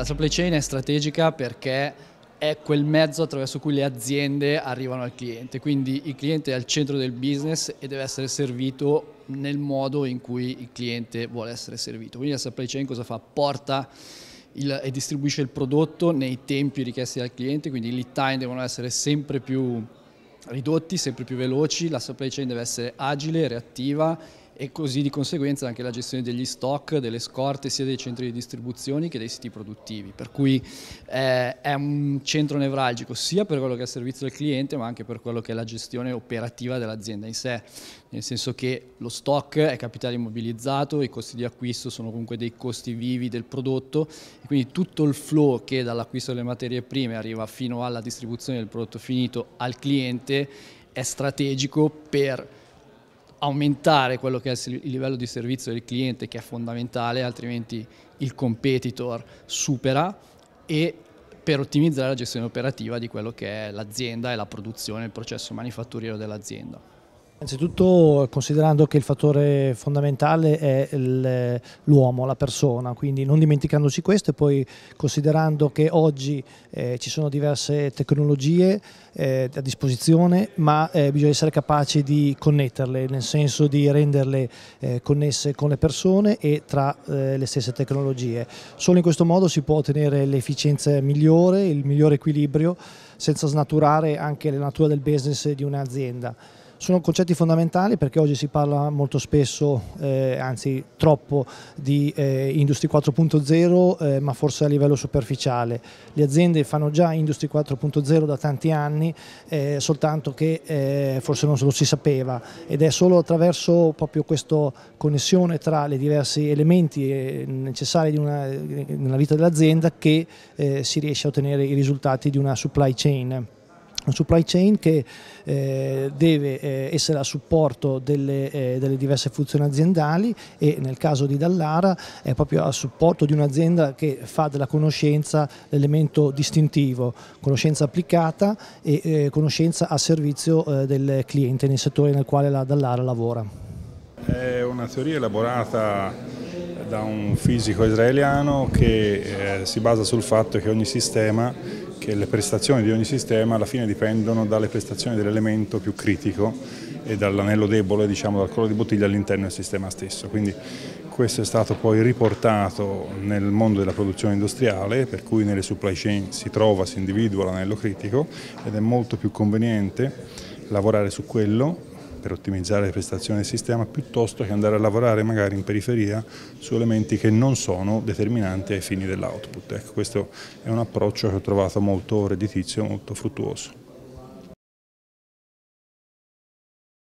La supply chain è strategica perché è quel mezzo attraverso cui le aziende arrivano al cliente, quindi il cliente è al centro del business e deve essere servito nel modo in cui il cliente vuole essere servito. Quindi la supply chain cosa fa? Porta il, e distribuisce il prodotto nei tempi richiesti dal cliente, quindi i lead time devono essere sempre più ridotti, sempre più veloci, la supply chain deve essere agile, reattiva e così di conseguenza anche la gestione degli stock, delle scorte sia dei centri di distribuzione che dei siti produttivi, per cui eh, è un centro nevralgico sia per quello che è il servizio al cliente ma anche per quello che è la gestione operativa dell'azienda in sé, nel senso che lo stock è capitale immobilizzato, i costi di acquisto sono comunque dei costi vivi del prodotto e quindi tutto il flow che dall'acquisto delle materie prime arriva fino alla distribuzione del prodotto finito al cliente è strategico per aumentare quello che è il livello di servizio del cliente che è fondamentale, altrimenti il competitor supera e per ottimizzare la gestione operativa di quello che è l'azienda e la produzione, il processo manifatturiero dell'azienda. Innanzitutto considerando che il fattore fondamentale è l'uomo, la persona, quindi non dimenticandoci questo e poi considerando che oggi eh, ci sono diverse tecnologie eh, a disposizione ma eh, bisogna essere capaci di connetterle, nel senso di renderle eh, connesse con le persone e tra eh, le stesse tecnologie. Solo in questo modo si può ottenere l'efficienza migliore, il migliore equilibrio senza snaturare anche la natura del business di un'azienda. Sono concetti fondamentali perché oggi si parla molto spesso, eh, anzi troppo, di eh, Industry 4.0 eh, ma forse a livello superficiale. Le aziende fanno già Industry 4.0 da tanti anni, eh, soltanto che eh, forse non lo si sapeva ed è solo attraverso proprio questa connessione tra i diversi elementi eh, necessari una, nella vita dell'azienda che si riesce a ottenere i risultati di una supply chain un supply chain che eh, deve eh, essere a supporto delle, eh, delle, diverse funzioni aziendali e nel caso di Dallara è proprio a supporto di un'azienda che fa della conoscenza l'elemento distintivo, conoscenza applicata e eh, conoscenza a servizio eh, del cliente nel settore nel quale la Dallara lavora. È una teoria elaborata da un fisico israeliano che eh, si basa sul fatto che ogni sistema che le prestazioni di ogni sistema alla fine dipendono dalle prestazioni dell'elemento più critico e dall'anello debole, diciamo, dal collo di bottiglia all'interno del sistema stesso. Quindi questo è stato poi riportato nel mondo della produzione industriale, per cui nelle supply chain si trova, si individua l'anello critico ed è molto più conveniente lavorare su quello per ottimizzare le prestazioni del sistema piuttosto che andare a lavorare magari in periferia su elementi che non sono determinanti ai fini dell'output. Ecco, questo è un approccio che ho trovato molto redditizio, e molto fruttuoso.